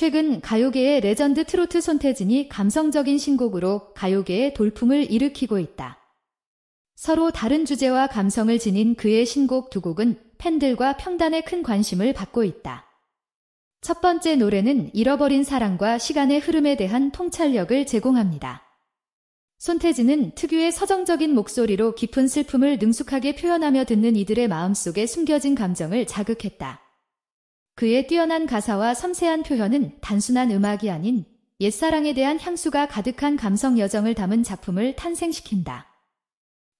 최근 가요계의 레전드 트로트 손태진이 감성적인 신곡으로 가요계의 돌풍을 일으키고 있다. 서로 다른 주제와 감성을 지닌 그의 신곡 두 곡은 팬들과 평단에 큰 관심을 받고 있다. 첫 번째 노래는 잃어버린 사랑과 시간의 흐름에 대한 통찰력을 제공합니다. 손태진은 특유의 서정적인 목소리로 깊은 슬픔을 능숙하게 표현하며 듣는 이들의 마음속에 숨겨진 감정을 자극했다. 그의 뛰어난 가사와 섬세한 표현은 단순한 음악이 아닌 옛사랑에 대한 향수가 가득한 감성 여정을 담은 작품을 탄생시킨다.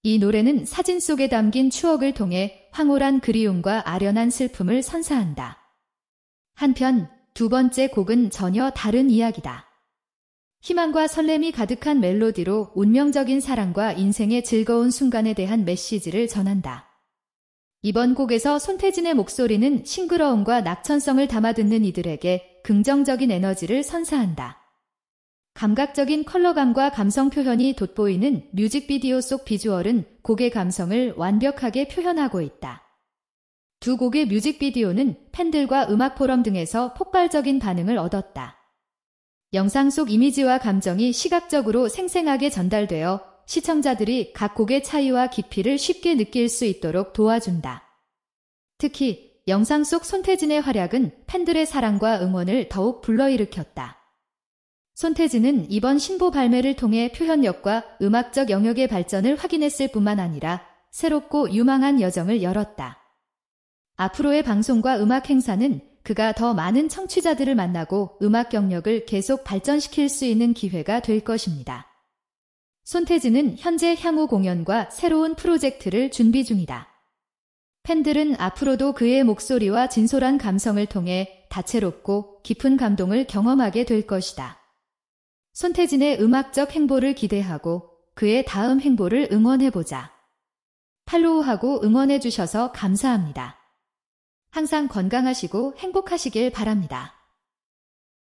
이 노래는 사진 속에 담긴 추억을 통해 황홀한 그리움과 아련한 슬픔을 선사한다. 한편 두 번째 곡은 전혀 다른 이야기다. 희망과 설렘이 가득한 멜로디로 운명적인 사랑과 인생의 즐거운 순간에 대한 메시지를 전한다. 이번 곡에서 손태진의 목소리는 싱그러움과 낙천성을 담아듣는 이들에게 긍정적인 에너지를 선사한다. 감각적인 컬러감과 감성 표현이 돋보이는 뮤직비디오 속 비주얼은 곡의 감성을 완벽하게 표현하고 있다. 두 곡의 뮤직비디오는 팬들과 음악 포럼 등에서 폭발적인 반응을 얻었다. 영상 속 이미지와 감정이 시각적으로 생생하게 전달되어 시청자들이 각 곡의 차이와 깊이를 쉽게 느낄 수 있도록 도와준다. 특히 영상 속 손태진의 활약은 팬들의 사랑과 응원을 더욱 불러일으켰다. 손태진은 이번 신보 발매를 통해 표현력과 음악적 영역의 발전을 확인했을 뿐만 아니라 새롭고 유망한 여정을 열었다. 앞으로의 방송과 음악 행사는 그가 더 많은 청취자들을 만나고 음악 경력을 계속 발전시킬 수 있는 기회가 될 것입니다. 손태진은 현재 향후 공연과 새로운 프로젝트를 준비 중이다. 팬들은 앞으로도 그의 목소리와 진솔한 감성을 통해 다채롭고 깊은 감동을 경험하게 될 것이다. 손태진의 음악적 행보를 기대하고 그의 다음 행보를 응원해보자. 팔로우하고 응원해주셔서 감사합니다. 항상 건강하시고 행복하시길 바랍니다.